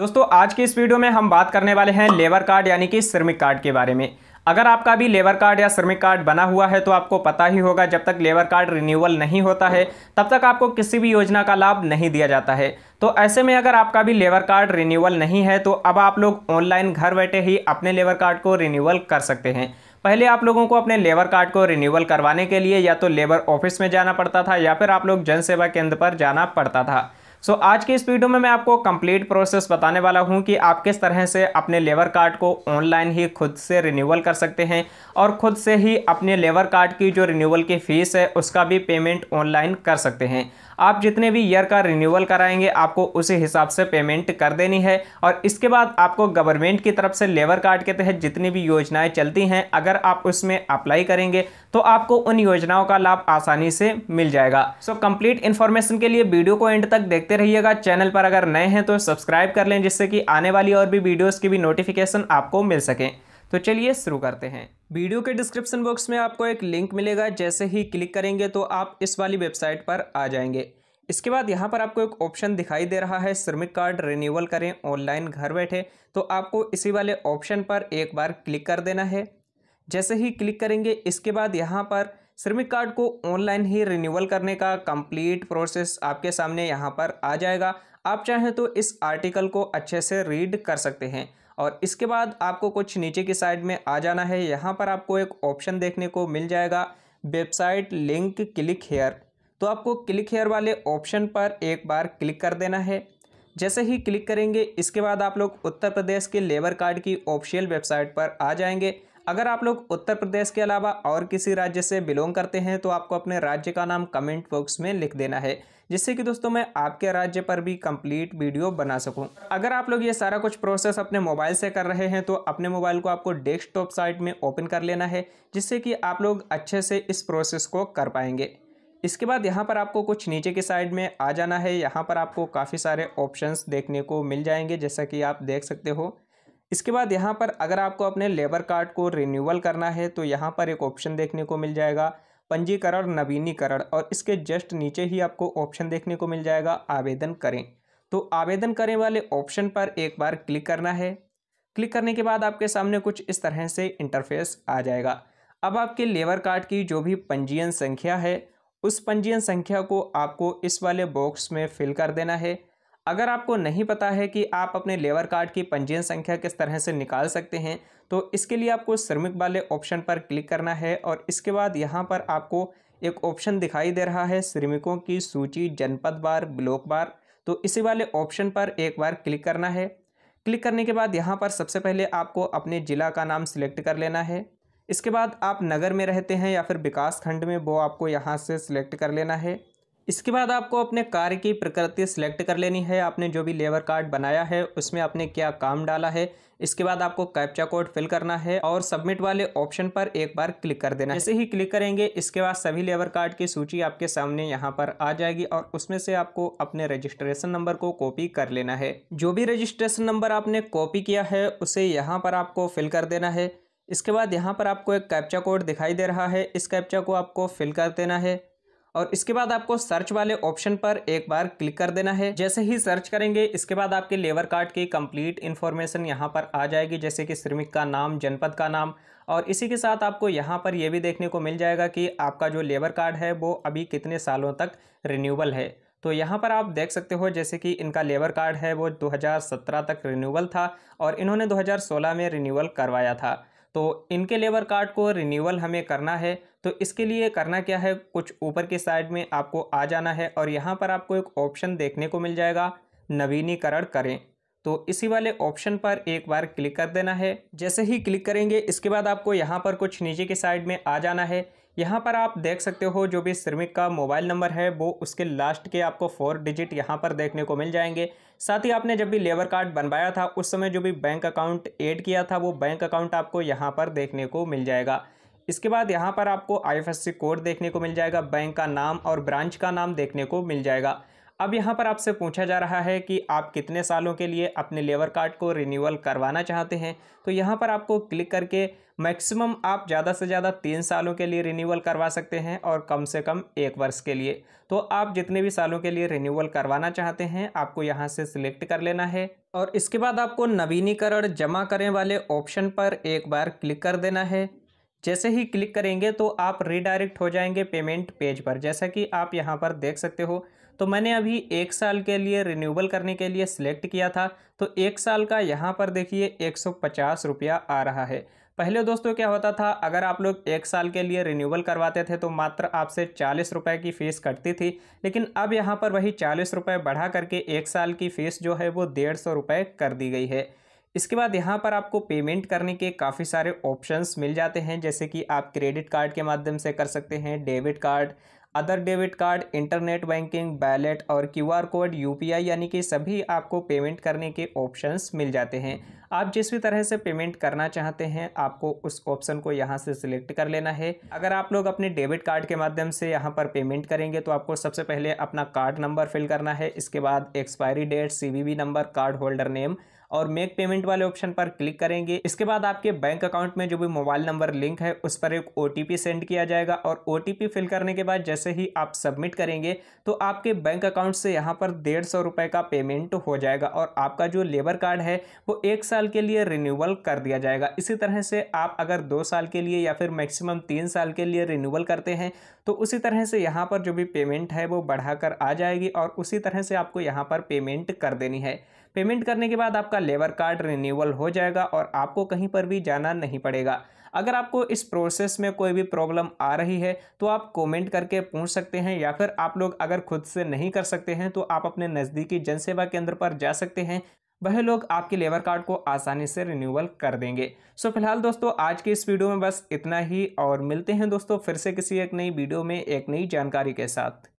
दोस्तों आज की इस वीडियो में हम बात करने वाले हैं लेबर कार्ड यानी कि श्रमिक कार्ड के बारे में अगर आपका भी लेबर कार्ड या श्रमिक कार्ड बना हुआ है तो आपको पता ही होगा जब तक लेबर कार्ड रिन्यूअल नहीं होता है तब तक आपको किसी भी योजना का लाभ नहीं दिया जाता है तो ऐसे में अगर आपका भी लेबर कार्ड रिन्यूअल नहीं है तो अब आप लोग ऑनलाइन घर बैठे ही अपने लेबर कार्ड को रिन्यूअल कर सकते हैं पहले आप लोगों को अपने लेबर कार्ड को रिन्यूअल करवाने के लिए या तो लेबर ऑफिस में जाना पड़ता था या फिर आप लोग जन सेवा केंद्र पर जाना पड़ता था सो so, आज की इस वीडियो में मैं आपको कंप्लीट प्रोसेस बताने वाला हूं कि आप किस तरह से अपने लेबर कार्ड को ऑनलाइन ही खुद से रिन्यूअल कर सकते हैं और खुद से ही अपने लेबर कार्ड की जो रिन्यूअल की फ़ीस है उसका भी पेमेंट ऑनलाइन कर सकते हैं आप जितने भी ईयर का रिन्यूअल कराएंगे आपको उसी हिसाब से पेमेंट कर देनी है और इसके बाद आपको गवर्नमेंट की तरफ से लेबर कार्ड के तहत जितनी भी योजनाएँ चलती हैं अगर आप उसमें अप्लाई करेंगे तो आपको उन योजनाओं का लाभ आसानी से मिल जाएगा सो कम्प्लीट इन्फॉर्मेशन के लिए वीडियो को एंड तक देख देखते रहिएगा चैनल पर अगर नए हैं तो सब्सक्राइब कर लें जिससे कि आने वाली और भी वीडियोस की भी नोटिफिकेशन आपको मिल सकें तो चलिए शुरू करते हैं वीडियो के डिस्क्रिप्शन बॉक्स में आपको एक लिंक मिलेगा जैसे ही क्लिक करेंगे तो आप इस वाली वेबसाइट पर आ जाएंगे इसके बाद यहाँ पर आपको एक ऑप्शन दिखाई दे रहा है श्रमिक कार्ड रिन्यूअल करें ऑनलाइन घर बैठे तो आपको इसी वाले ऑप्शन पर एक बार क्लिक कर देना है जैसे ही क्लिक करेंगे इसके बाद यहाँ पर श्रमिक कार्ड को ऑनलाइन ही रिन्यूअल करने का कंप्लीट प्रोसेस आपके सामने यहाँ पर आ जाएगा आप चाहें तो इस आर्टिकल को अच्छे से रीड कर सकते हैं और इसके बाद आपको कुछ नीचे की साइड में आ जाना है यहाँ पर आपको एक ऑप्शन देखने को मिल जाएगा वेबसाइट लिंक क्लिक हेयर तो आपको क्लिक हेयर वाले ऑप्शन पर एक बार क्लिक कर देना है जैसे ही क्लिक करेंगे इसके बाद आप लोग उत्तर प्रदेश के लेबर कार्ड की ऑफिशियल वेबसाइट पर आ जाएंगे अगर आप लोग उत्तर प्रदेश के अलावा और किसी राज्य से बिलोंग करते हैं तो आपको अपने राज्य का नाम कमेंट बॉक्स में लिख देना है जिससे कि दोस्तों मैं आपके राज्य पर भी कंप्लीट वीडियो बना सकूं। अगर आप लोग ये सारा कुछ प्रोसेस अपने मोबाइल से कर रहे हैं तो अपने मोबाइल को आपको डेस्कटॉप साइट में ओपन कर लेना है जिससे कि आप लोग अच्छे से इस प्रोसेस को कर पाएंगे इसके बाद यहाँ पर आपको कुछ नीचे के साइड में आ जाना है यहाँ पर आपको काफ़ी सारे ऑप्शंस देखने को मिल जाएंगे जैसा कि आप देख सकते हो इसके बाद यहाँ पर अगर आपको अपने लेबर कार्ड को रिन्यूअल करना है तो यहाँ पर एक ऑप्शन देखने को मिल जाएगा पंजीकरण नवीनीकरण और इसके जस्ट नीचे ही आपको ऑप्शन देखने को मिल जाएगा आवेदन करें तो आवेदन करें वाले ऑप्शन पर एक बार क्लिक करना है क्लिक करने के बाद आपके सामने कुछ इस तरह से इंटरफेस आ जाएगा अब आपके लेबर कार्ड की जो भी पंजीयन संख्या है उस पंजीयन संख्या को आपको इस वाले बॉक्स में फिल कर देना है अगर आपको नहीं पता है कि आप अपने लेबर कार्ड की पंजीयन संख्या किस तरह से निकाल सकते हैं तो इसके लिए आपको श्रमिक वाले ऑप्शन पर क्लिक करना है और इसके बाद यहाँ पर आपको एक ऑप्शन दिखाई दे रहा है श्रमिकों की सूची जनपद बार ब्लॉक बार तो इसी वाले ऑप्शन पर एक बार क्लिक करना है क्लिक करने के बाद यहाँ पर सबसे पहले आपको अपने ज़िला का नाम सिलेक्ट कर लेना है इसके बाद आप नगर में रहते हैं या फिर विकास खंड में वो आपको यहाँ से सिलेक्ट कर लेना है इसके बाद आपको अपने कार्य की प्रकृति सिलेक्ट कर लेनी है आपने जो भी लेबर कार्ड बनाया है उसमें आपने क्या काम डाला है इसके बाद आपको कैप्चा कोड फिल करना है और सबमिट वाले ऑप्शन पर एक बार क्लिक कर देना है जैसे ही क्लिक करेंगे इसके बाद सभी लेबर कार्ड की सूची आपके सामने यहाँ पर आ जाएगी और उसमें से आपको अपने रजिस्ट्रेशन नंबर को कॉपी कर लेना है जो भी रजिस्ट्रेशन नंबर आपने कॉपी किया है उसे यहाँ पर आपको फिल कर देना है इसके बाद यहाँ पर आपको एक कैप्चा कोड दिखाई दे रहा है इस कैप्चा को आपको फिल कर देना है और इसके बाद आपको सर्च वाले ऑप्शन पर एक बार क्लिक कर देना है जैसे ही सर्च करेंगे इसके बाद आपके लेबर कार्ड की कंप्लीट इन्फॉर्मेशन यहाँ पर आ जाएगी जैसे कि श्रमिक का नाम जनपद का नाम और इसी के साथ आपको यहाँ पर यह भी देखने को मिल जाएगा कि आपका जो लेबर कार्ड है वो अभी कितने सालों तक रिन्यूबल है तो यहाँ पर आप देख सकते हो जैसे कि इनका लेबर कार्ड है वो 2017 तक रिन्यूअल था और इन्होंने 2016 में रिन्यूअल करवाया था तो इनके लेबर कार्ड को रिन्यूअल हमें करना है तो इसके लिए करना क्या है कुछ ऊपर के साइड में आपको आ जाना है और यहाँ पर आपको एक ऑप्शन देखने को मिल जाएगा नवीनीकरण करें तो इसी वाले ऑप्शन पर एक बार क्लिक कर देना है जैसे ही क्लिक करेंगे इसके बाद आपको यहाँ पर कुछ नीचे के साइड में आ जाना है यहाँ पर आप देख सकते हो जो भी श्रमिक का मोबाइल नंबर है वो उसके लास्ट के आपको फोर डिजिट यहाँ पर देखने को मिल जाएंगे साथ ही आपने जब भी लेबर कार्ड बनवाया था उस समय जो भी बैंक अकाउंट ऐड किया था वो बैंक अकाउंट आपको यहाँ पर देखने को मिल जाएगा इसके बाद यहाँ पर आपको आई कोड देखने को मिल जाएगा बैंक का नाम और ब्रांच का नाम देखने को मिल जाएगा अब यहाँ पर आपसे पूछा जा रहा है कि आप कितने सालों के लिए अपने लेबर कार्ड को रिन्यूअल करवाना चाहते हैं तो यहाँ पर आपको क्लिक करके मैक्सिमम आप ज़्यादा से ज़्यादा तीन सालों के लिए रिन्यूअल करवा सकते हैं और कम से कम एक वर्ष के लिए तो आप जितने भी सालों के लिए रिन्यूअल करवाना चाहते हैं आपको यहाँ से सिलेक्ट कर लेना है और इसके बाद आपको नवीनीकरण जमा करें वाले ऑप्शन पर एक बार क्लिक कर देना है जैसे ही क्लिक करेंगे तो आप रिडायरेक्ट हो जाएंगे पेमेंट पेज पर जैसा कि आप यहाँ पर देख सकते हो तो मैंने अभी एक साल के लिए रिन्यूबल करने के लिए सिलेक्ट किया था तो एक साल का यहाँ पर देखिए एक सौ पचास रुपया आ रहा है पहले दोस्तों क्या होता था अगर आप लोग एक साल के लिए रिन्यूबल करवाते थे तो मात्र आपसे चालीस रुपये की फ़ीस कटती थी लेकिन अब यहाँ पर वही चालीस रुपये बढ़ा करके एक साल की फ़ीस जो है वो डेढ़ सौ रुपये कर दी गई है इसके बाद यहाँ पर आपको पेमेंट करने के काफ़ी सारे ऑप्शंस मिल जाते हैं जैसे कि आप क्रेडिट कार्ड के माध्यम से कर सकते हैं debit card other debit card internet banking wallet और क्यूआर कोड यूपीआई यानी कि सभी आपको पेमेंट करने के ऑप्शंस मिल जाते हैं आप जिस भी तरह से पेमेंट करना चाहते हैं आपको उस ऑप्शन को यहाँ से सिलेक्ट कर लेना है अगर आप लोग अपने डेबिट कार्ड के माध्यम से यहाँ पर पेमेंट करेंगे तो आपको सबसे पहले अपना कार्ड नंबर फिल करना है इसके बाद expiry date C number card holder name और मेक पेमेंट वाले ऑप्शन पर क्लिक करेंगे इसके बाद आपके बैंक अकाउंट में जो भी मोबाइल नंबर लिंक है उस पर एक ओ सेंड किया जाएगा और ओ फिल करने के बाद जैसे ही आप सबमिट करेंगे तो आपके बैंक अकाउंट से यहाँ पर डेढ़ सौ रुपये का पेमेंट हो जाएगा और आपका जो लेबर कार्ड है वो एक साल के लिए रिन्यूअल कर दिया जाएगा इसी तरह से आप अगर दो साल के लिए या फिर मैक्सिमम तीन साल के लिए रिन्यूअल करते हैं तो उसी तरह से यहाँ पर जो भी पेमेंट है वो बढ़ाकर आ जाएगी और उसी तरह से आपको यहाँ पर पेमेंट कर देनी है पेमेंट करने के बाद आपका आपका लेबर कार्ड रिन्यूअल हो जाएगा और आपको कहीं पर भी जाना नहीं पड़ेगा अगर आपको इस प्रोसेस में कोई भी प्रॉब्लम आ रही है तो आप कमेंट करके पूछ सकते हैं या फिर आप लोग अगर खुद से नहीं कर सकते हैं तो आप अपने नज़दीकी जनसेवा केंद्र पर जा सकते हैं वह लोग आपके लेबर कार्ड को आसानी से रिन्यूअल कर देंगे सो फिलहाल दोस्तों आज के इस वीडियो में बस इतना ही और मिलते हैं दोस्तों फिर से किसी एक नई वीडियो में एक नई जानकारी के साथ